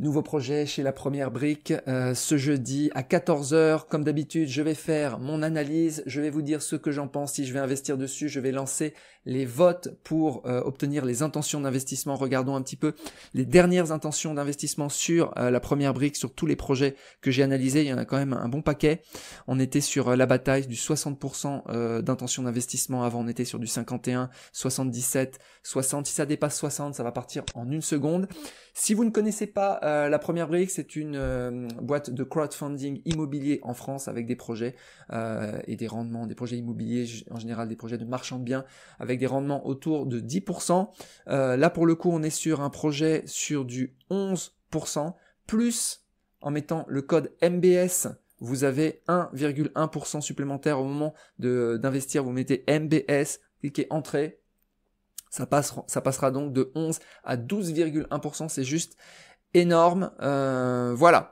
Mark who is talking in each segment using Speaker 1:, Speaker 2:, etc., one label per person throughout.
Speaker 1: Nouveau projet chez la première brique euh, ce jeudi à 14h. Comme d'habitude, je vais faire mon analyse, je vais vous dire ce que j'en pense, si je vais investir dessus, je vais lancer les votes pour euh, obtenir les intentions d'investissement. Regardons un petit peu les dernières intentions d'investissement sur euh, la première brique, sur tous les projets que j'ai analysés. Il y en a quand même un bon paquet. On était sur la bataille du 60% d'intentions d'investissement. Avant, on était sur du 51, 77, 60. Si ça dépasse 60, ça va partir en une seconde. Si vous ne connaissez pas euh, la première brique, c'est une euh, boîte de crowdfunding immobilier en France avec des projets euh, et des rendements, des projets immobiliers, en général des projets de marchand de biens avec des rendements autour de 10%. là, pour le coup, on est sur un projet sur du 11%, plus en mettant le code MBS vous avez 1,1% supplémentaire au moment d'investir. Vous mettez MBS, cliquez entrée. Ça, passe, ça passera donc de 11 à 12,1%. C'est juste énorme. Euh, voilà.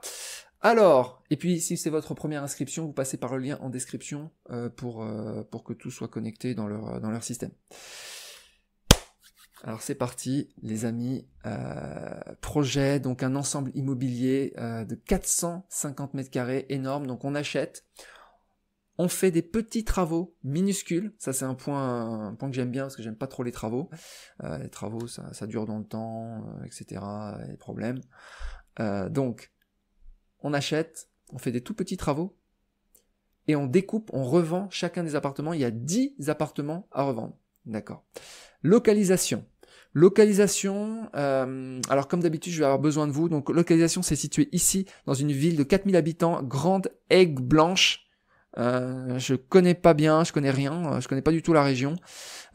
Speaker 1: Alors, et puis si c'est votre première inscription, vous passez par le lien en description euh, pour, euh, pour que tout soit connecté dans leur, dans leur système. Alors c'est parti, les amis. projet, donc un ensemble immobilier de 450 mètres carrés, énorme. Donc on achète, on fait des petits travaux minuscules. Ça, c'est un point, un point que j'aime bien parce que j'aime pas trop les travaux. Euh, les travaux, ça, ça, dure dans le temps, euh, etc. Les problèmes. Euh, donc, on achète, on fait des tout petits travaux et on découpe, on revend chacun des appartements. Il y a 10 appartements à revendre. D'accord. Localisation. Localisation, alors comme d'habitude, je vais avoir besoin de vous. Donc localisation, c'est situé ici, dans une ville de 4000 habitants, Grande Aigle Blanche. Euh, je connais pas bien, je connais rien, euh, je connais pas du tout la région.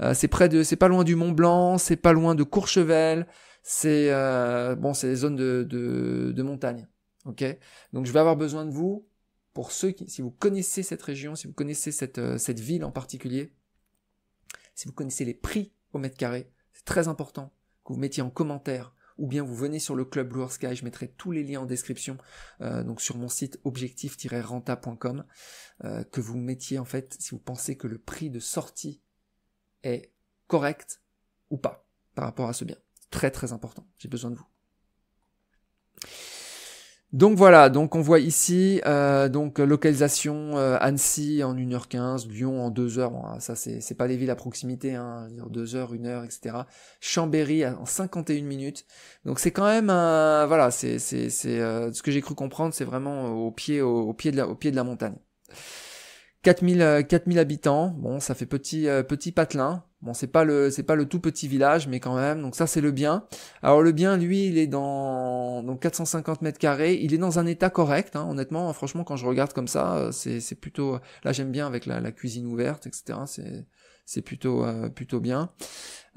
Speaker 1: Euh, c'est près de, c'est pas loin du Mont Blanc, c'est pas loin de Courchevel, c'est euh, bon, c'est des zones de, de, de, montagne. Ok, donc je vais avoir besoin de vous pour ceux qui, si vous connaissez cette région, si vous connaissez cette euh, cette ville en particulier, si vous connaissez les prix au mètre carré, c'est très important que vous mettiez en commentaire ou bien vous venez sur le club Blue Sky, je mettrai tous les liens en description, euh, donc sur mon site objectif-renta.com, euh, que vous mettiez en fait si vous pensez que le prix de sortie est correct ou pas par rapport à ce bien. Très très important, j'ai besoin de vous. Donc voilà, donc on voit ici euh, donc euh, localisation euh, Annecy en 1h15, Lyon en 2h, ça c'est pas les villes à proximité, hein, 2h, 1h, etc. Chambéry en 51 minutes. Donc c'est quand même voilà, c'est c'est ce que j'ai cru comprendre, c'est vraiment au pied au, pied de la au pied de la montagne. 4000 4000 habitants, bon ça fait petit petit patelin, Bon, c'est pas le c'est pas le tout petit village, mais quand même. Donc ça, c'est le bien. Alors le bien, lui, il est dans donc 450 mètres carrés. Il est dans un état correct. Hein. honnêtement, franchement, quand je regarde comme ça, euh, c'est c'est plutôt. Là, j'aime bien avec la, cuisine ouverte, etc. C'est c'est plutôt euh, plutôt bien.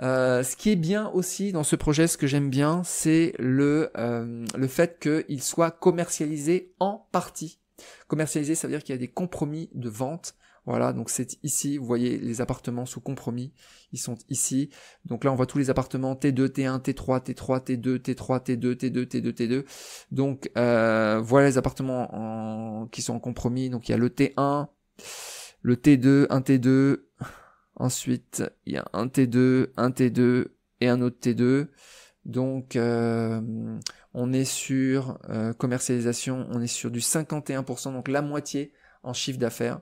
Speaker 1: Euh, ce qui est bien aussi dans ce projet, ce que j'aime bien, c'est le le fait qu'il soit commercialisé en partie. Commercialisé, ça veut dire qu'il y a des compromis de vente voilà, donc c'est ici, vous voyez les appartements sous compromis, ils sont ici. Donc là, on voit tous les appartements T2, T1, T3, T3, T2, T3, T2, T2, T2, T2. Donc euh, voilà les appartements qui sont en compromis. Donc il y a le T1, le T2, un T2. Ensuite, il y a un T2, un T2 et un autre T2. Donc euh, on est sur euh, commercialisation, on est sur du 51%, donc la moitié en chiffre d'affaires.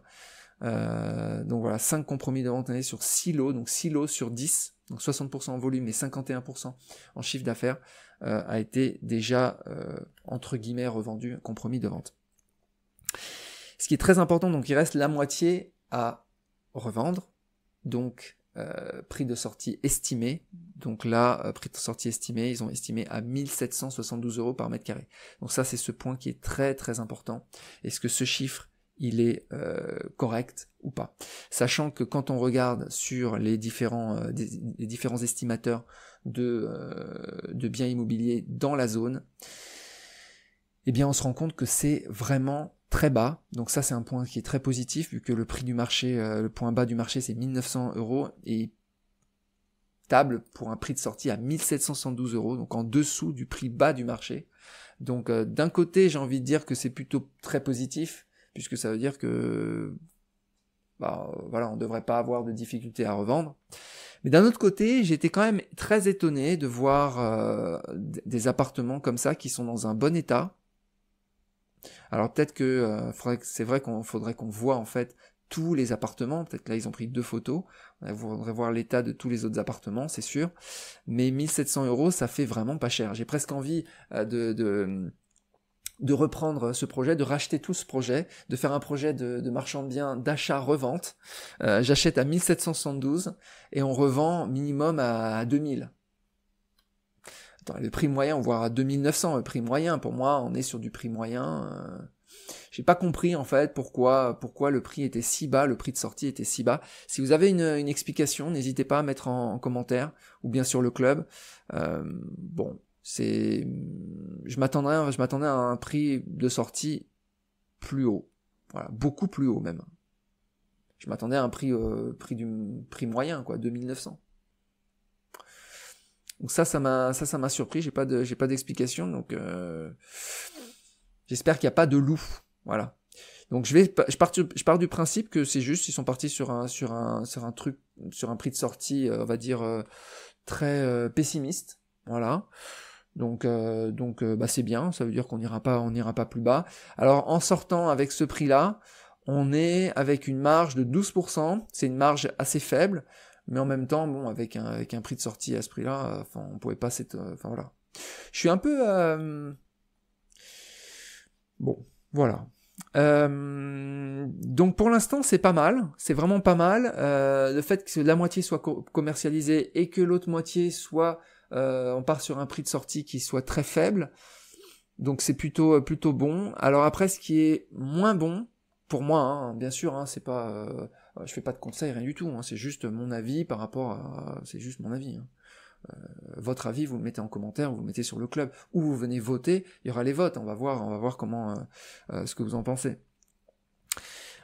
Speaker 1: Euh, donc voilà, 5 compromis de vente sur 6 lots, donc 6 lots sur 10, donc 60% en volume et 51% en chiffre d'affaires, euh, a été déjà, euh, entre guillemets, revendu, compromis de vente. Ce qui est très important, donc il reste la moitié à revendre, donc prix de sortie estimé, donc là, prix de sortie estimé, ils ont estimé à 1772 euros par mètre carré. Donc ça, c'est ce point qui est très très important. Est-ce que ce chiffre il est euh, correct ou pas. Sachant que quand on regarde sur les différents, euh, différents estimateurs de, euh, de, biens immobiliers dans la zone, eh bien on se rend compte que c'est vraiment très bas. Donc ça c'est un point qui est très positif vu que le prix du marché, le point bas du marché c'est 1900 euros et table pour un prix de sortie à 1772 euros, donc en dessous du prix bas du marché. Donc d'un côté j'ai envie de dire que c'est plutôt très positif puisque ça veut dire que bah, euh, voilà, on ne devrait pas avoir de difficultés à revendre. Mais d'un autre côté, j'étais quand même très étonné de voir euh, des appartements comme ça qui sont dans un bon état. Alors peut-être euh, que c'est vrai qu'on faudrait qu'on voit en fait tous les appartements. Peut-être là ils ont pris deux photos. On voudrait voir l'état de tous les autres appartements, c'est sûr. Mais 1700 euros, ça fait vraiment pas cher. J'ai presque envie de, de de reprendre ce projet, de racheter tout ce projet, de faire un projet de, marchand de biens d'achat-revente. Euh, j'achète à 1772 et on revend minimum à 2000. Attends, le prix moyen, on voit à 2900, le prix moyen. Pour moi, on est sur du prix moyen. Euh, j'ai pas compris en fait pourquoi pourquoi le prix était si bas, le prix de sortie était si bas. Si vous avez une, explication, n'hésitez pas à mettre en, commentaire ou bien sur le club. Euh, bon, c'est, je m'attendais je m'attendais à un prix de sortie plus haut. Voilà, beaucoup plus haut même. Je m'attendais à un prix, euh, prix du prix moyen quoi, 2900. Donc ça, ça m'a, ça, ça m'a surpris. J'ai pas de, j'ai pas d'explication. Donc euh, j'espère qu'il n'y a pas de loup. Voilà. Donc je vais, je pars, je pars du principe que c'est juste, ils sont partis sur un, sur un, sur un truc, sur un prix de sortie, euh, on va dire très pessimiste. Voilà. Donc, euh, donc euh, bah, c'est bien, ça veut dire qu'on n'ira pas, on n'ira pas plus bas. Alors en sortant avec ce prix-là, on est avec une marge de 12%, c'est une marge assez faible, mais en même temps, bon, avec un, avec un prix de sortie à ce prix-là, enfin, ne on pouvait pas cette, euh, enfin voilà. Je suis un peu, bon, voilà. donc pour l'instant c'est pas mal, c'est vraiment pas mal. le fait que la moitié soit commercialisée et que l'autre moitié soit euh, on part sur un prix de sortie qui soit très faible. Donc c'est plutôt euh, plutôt bon. Alors après, ce qui est moins bon, pour moi, hein, bien sûr, hein, c'est pas, euh, je fais pas de conseils, rien du tout. Hein. c'est juste mon avis par rapport à, c'est juste mon avis. Hein. votre avis, vous le mettez en commentaire, vous le mettez sur le club, ou vous venez voter. Il y aura les votes. On va voir, on va voir comment ce que vous en pensez.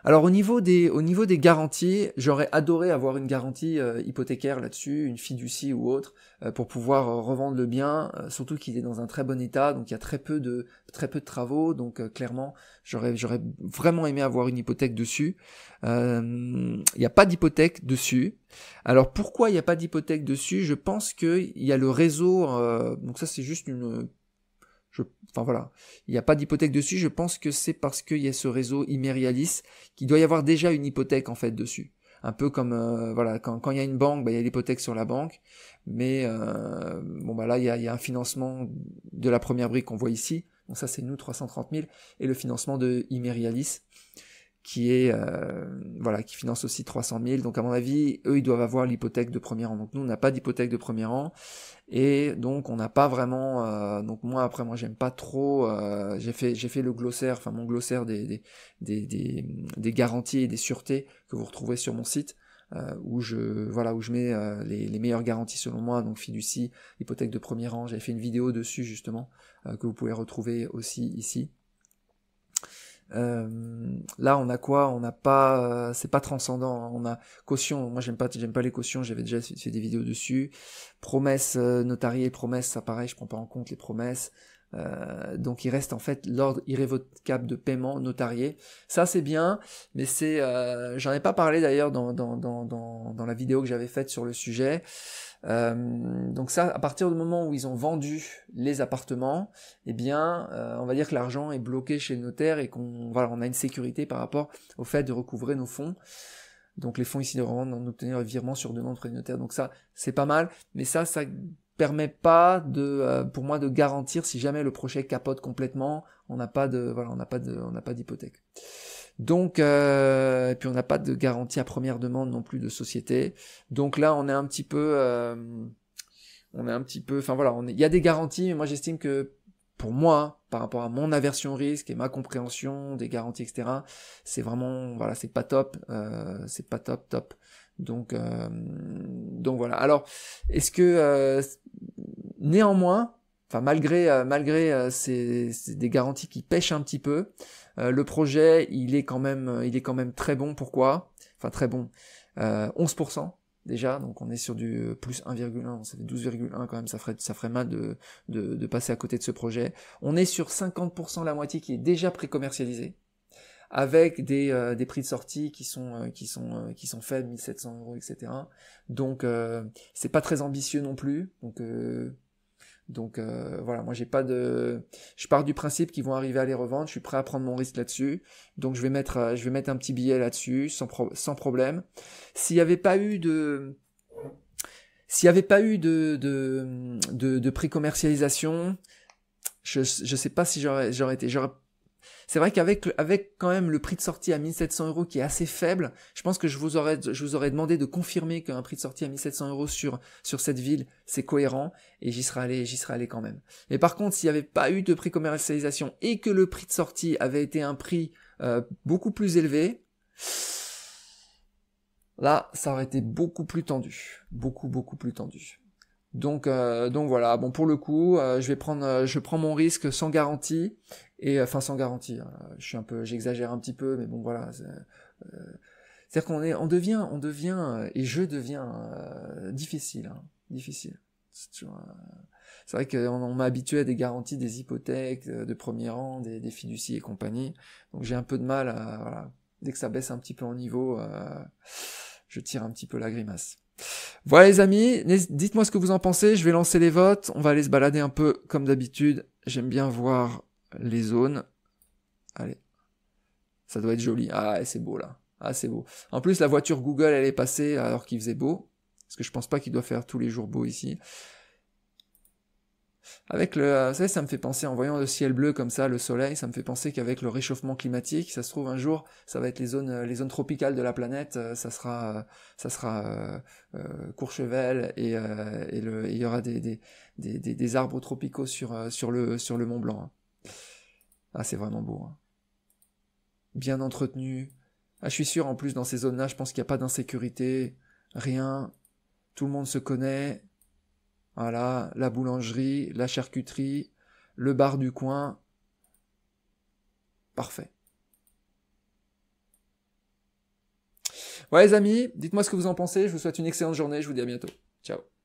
Speaker 1: Alors au niveau des, au niveau des garanties, j'aurais adoré avoir une garantie euh, hypothécaire là-dessus, une fiducie ou autre, euh, pour pouvoir euh, revendre le bien, surtout qu'il est dans un très bon état, donc il y a très peu de, très peu de travaux, donc clairement j'aurais, j'aurais vraiment aimé avoir une hypothèque dessus. Il n'y a pas d'hypothèque dessus. Alors pourquoi il n'y a pas d'hypothèque dessus Je pense qu'il y a le réseau, donc ça c'est juste une je, enfin voilà, il n'y a pas d'hypothèque dessus. Je pense que c'est parce qu'il y a ce réseau Imerialis qu'il doit y avoir déjà une hypothèque en fait dessus. Un peu comme euh, voilà, quand il y a une banque, bah, il y a l'hypothèque sur la banque, mais euh, bon bah là il y a, y a, un financement de la première brique qu'on voit ici. Donc ça c'est nous 330 000 et le financement de Imerialis qui est euh, voilà qui finance aussi 300 000. Donc à mon avis, eux ils doivent avoir l'hypothèque de premier rang. Donc nous on n'a pas d'hypothèque de premier rang et donc on n'a pas vraiment. Euh, donc moi après moi j'aime pas trop. Euh, j'ai fait j'ai fait le glossaire, enfin mon glossaire des des, des des, garanties et des sûretés que vous retrouvez sur mon site. où je voilà où je mets les, les, meilleures garanties selon moi donc fiducie hypothèque de premier rang j'avais fait une vidéo dessus justement que vous pouvez retrouver aussi ici euh, là, on a quoi On n'a pas, euh, c'est pas transcendant. Hein. On a caution. Moi, j'aime pas, j'aime pas les cautions. J'avais déjà fait, des vidéos dessus. Promesses euh, notariées, promesses, ça pareil, je prends pas en compte les promesses. donc, il reste en fait l'ordre irrévocable de paiement notarié. Ça, c'est bien, mais c'est, j'en ai pas parlé d'ailleurs dans dans, dans, dans, dans la vidéo que j'avais faite sur le sujet. Euh, donc ça, à partir du moment où ils ont vendu les appartements, eh bien, euh, on va dire que l'argent est bloqué chez le notaire et qu'on voilà, on a une sécurité par rapport au fait de recouvrer nos fonds. Donc les fonds ici de revendre d'en obtenir un virement sur demande près notaire. Donc ça, c'est pas mal, mais ça, ça permet pas de, euh, pour moi, de garantir si jamais le projet capote complètement, on n'a pas de, voilà, on n'a pas de, on n'a pas d'hypothèque. Donc, euh, et puis on n'a pas de garantie à première demande non plus de société. Donc là, on est un petit peu, euh, on est un petit peu, enfin voilà, il y a des garanties, mais moi j'estime que pour moi, par rapport à mon aversion risque et ma compréhension des garanties, etc., c'est vraiment, voilà, c'est pas top, euh, c'est pas top, top. Donc, euh, donc voilà. Alors, est-ce que néanmoins enfin malgré euh, malgré euh, ces, des garanties qui pêchent un petit peu, euh, le projet il est quand même il est quand même très bon. Pourquoi Enfin très bon. 11% déjà, donc on est sur du plus 1,1, ça fait 12,1 quand même, ça ferait, ça ferait mal de, de, passer à côté de ce projet. On est sur 50% la moitié qui est déjà pré-commercialisée, avec des, des prix de sortie qui sont, qui sont, qui sont faibles, 1700 euros, etc. Donc c'est pas très ambitieux non plus, donc donc euh, voilà, moi j'ai pas de, je pars du principe qu'ils vont arriver à les revendre. Je suis prêt à prendre mon risque là-dessus. Donc je vais mettre, euh, je vais mettre un petit billet là-dessus sans, sans problème. S'il n'y avait pas eu de, s'il y avait pas eu de de, de, commercialisation je ne sais pas si j'aurais été. J'aurais c'est vrai qu'avec avec quand même le prix de sortie à 1700 euros qui est assez faible, je pense que je vous aurais, je vous aurais demandé de confirmer qu'un prix de sortie à 1700 euros sur, sur cette ville, c'est cohérent et j'y serais allé, j'y serais allé quand même. Mais par contre, s'il n'y avait pas eu de prix commercialisation et que le prix de sortie avait été un prix euh, beaucoup plus élevé, là, ça aurait été beaucoup plus tendu. Beaucoup, beaucoup plus tendu. Donc, euh, donc voilà. Bon, pour le coup, euh, je vais prendre, euh, je prends mon risque sans garantie et enfin sans garantie. Hein. je suis un peu, j'exagère un petit peu, mais bon voilà. C'est-à-dire qu'on est, on devient, on devient et je deviens difficile, hein. difficile. C'est vrai qu'on on, m'a habitué à des garanties, des hypothèques de premier rang, des, des fiducies et compagnie. Donc j'ai un peu de mal. À, voilà. Dès que ça baisse un petit peu en niveau, je tire un petit peu la grimace. Voilà les amis, dites-moi ce que vous en pensez, je vais lancer les votes, on va aller se balader un peu comme d'habitude, j'aime bien voir les zones. Allez, ça doit être joli, ah c'est beau là, ah c'est beau. En plus la voiture Google elle est passée alors qu'il faisait beau, parce que je pense pas qu'il doit faire tous les jours beau ici avec le, euh, vous savez, ça me fait penser, en voyant le ciel bleu comme ça, le soleil, ça me fait penser qu'avec le réchauffement climatique, ça se trouve un jour, ça va être les zones, euh, les zones tropicales de la planète, ça euh, sera, ça sera euh, Courchevel et, il y aura des des, des, des, arbres tropicaux sur, sur le, sur le Mont Blanc. Hein. Ah, c'est vraiment beau. Hein. Bien entretenu. Ah, je suis sûr, en plus, dans ces zones-là, je pense qu'il n'y a pas d'insécurité, rien. Tout le monde se connaît, voilà, la boulangerie, la charcuterie, le bar du coin. Parfait. Ouais les amis, dites-moi ce que vous en pensez, je vous souhaite une excellente journée, je vous dis à bientôt. Ciao